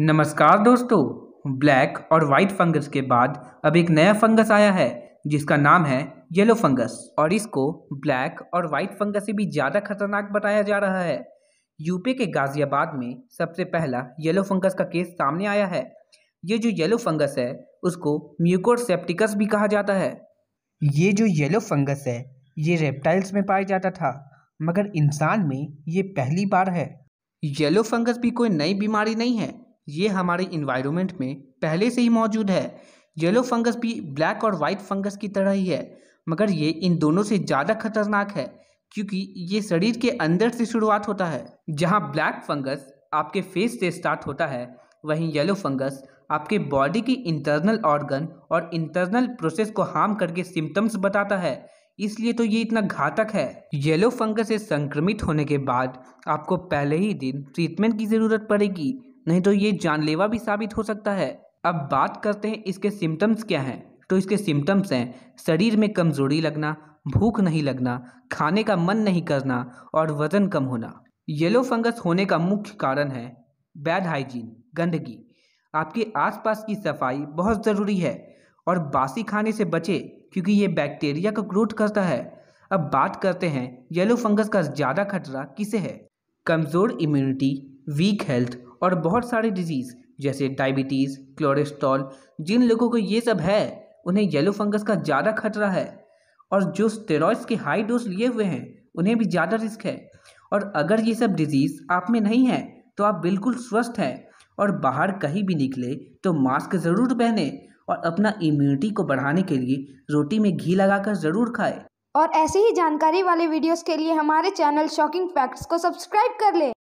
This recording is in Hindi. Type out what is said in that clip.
नमस्कार दोस्तों ब्लैक और वाइट फंगस के बाद अब एक नया फंगस आया है जिसका नाम है येलो फंगस और इसको ब्लैक और वाइट फंगस से भी ज़्यादा खतरनाक बताया जा रहा है यूपी के गाज़ियाबाद में सबसे पहला येलो फंगस का केस सामने आया है ये जो येलो फंगस है उसको म्यूकोसेप्टिकस भी कहा जाता है ये जो येलो फंगस है ये रेप्टाइल्स में पाया जाता था मगर इंसान में ये पहली बार है येलो फंगस भी कोई नई बीमारी नहीं है ये हमारे इन्वायरमेंट में पहले से ही मौजूद है येलो फंगस भी ब्लैक और वाइट फंगस की तरह ही है मगर ये इन दोनों से ज़्यादा खतरनाक है क्योंकि ये शरीर के अंदर से शुरुआत होता है जहाँ ब्लैक फंगस आपके फेस से स्टार्ट होता है वहीं येलो फंगस आपके बॉडी की इंटरनल ऑर्गन और इंटरनल प्रोसेस को हार्म करके सिम्टम्स बताता है इसलिए तो ये इतना घातक है येलो फंगस से संक्रमित होने के बाद आपको पहले ही दिन ट्रीटमेंट की ज़रूरत पड़ेगी नहीं तो ये जानलेवा भी साबित हो सकता है अब बात करते हैं इसके सिम्टम्स क्या हैं तो इसके सिम्टम्स हैं शरीर में कमजोरी लगना भूख नहीं लगना खाने का मन नहीं करना और वजन कम होना येलो फंगस होने का मुख्य कारण है बैड हाइजीन गंदगी आपके आसपास की सफाई बहुत ज़रूरी है और बासी खाने से बचे क्योंकि ये बैक्टीरिया का ग्रोथ करता है अब बात करते हैं येलो फंगस का ज़्यादा खतरा किसे है कमज़ोर इम्यूनिटी वीक हेल्थ और बहुत सारे डिजीज़ जैसे डायबिटीज़ क्लोरेस्ट्रॉल जिन लोगों को ये सब है उन्हें येलो फंगस का ज़्यादा खतरा है और जो स्टेरॉइड्स के हाई डोज लिए हुए हैं उन्हें भी ज़्यादा रिस्क है और अगर ये सब डिजीज़ आप में नहीं है तो आप बिल्कुल स्वस्थ हैं और बाहर कहीं भी निकले तो मास्क ज़रूर पहने और अपना इम्यूनिटी को बढ़ाने के लिए रोटी में घी लगाकर ज़रूर खाएं। और ऐसे ही जानकारी वाले वीडियोस के लिए हमारे चैनल शॉकिंग फैक्ट्स को सब्सक्राइब कर लें